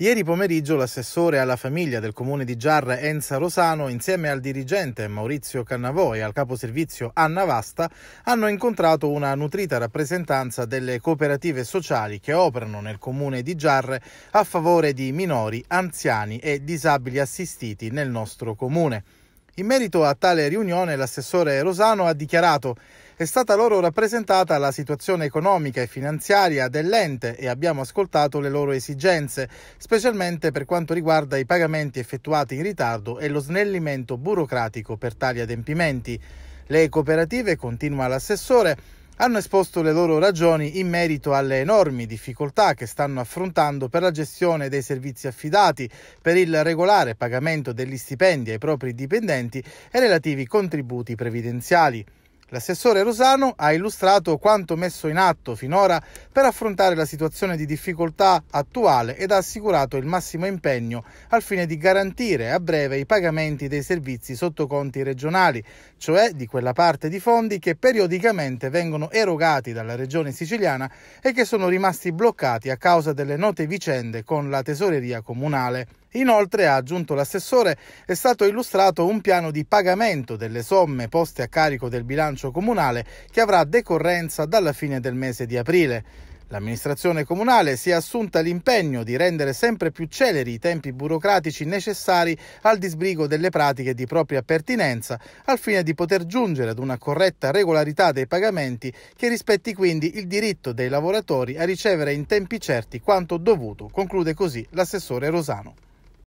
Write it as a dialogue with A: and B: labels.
A: Ieri pomeriggio l'assessore alla famiglia del comune di Giarra Enza Rosano insieme al dirigente Maurizio Cannavò e al caposervizio Anna Vasta hanno incontrato una nutrita rappresentanza delle cooperative sociali che operano nel comune di Giarre a favore di minori, anziani e disabili assistiti nel nostro comune. In merito a tale riunione l'assessore Rosano ha dichiarato è stata loro rappresentata la situazione economica e finanziaria dell'ente e abbiamo ascoltato le loro esigenze, specialmente per quanto riguarda i pagamenti effettuati in ritardo e lo snellimento burocratico per tali adempimenti. Le cooperative, continua l'assessore, hanno esposto le loro ragioni in merito alle enormi difficoltà che stanno affrontando per la gestione dei servizi affidati, per il regolare pagamento degli stipendi ai propri dipendenti e relativi contributi previdenziali. L'assessore Rosano ha illustrato quanto messo in atto finora per affrontare la situazione di difficoltà attuale ed ha assicurato il massimo impegno al fine di garantire a breve i pagamenti dei servizi sotto conti regionali, cioè di quella parte di fondi che periodicamente vengono erogati dalla regione siciliana e che sono rimasti bloccati a causa delle note vicende con la tesoreria comunale. Inoltre, ha aggiunto l'assessore, è stato illustrato un piano di pagamento delle somme poste a carico del bilancio comunale che avrà decorrenza dalla fine del mese di aprile. L'amministrazione comunale si è assunta l'impegno di rendere sempre più celeri i tempi burocratici necessari al disbrigo delle pratiche di propria pertinenza, al fine di poter giungere ad una corretta regolarità dei pagamenti che rispetti quindi il diritto dei lavoratori a ricevere in tempi certi quanto dovuto, conclude così l'assessore Rosano.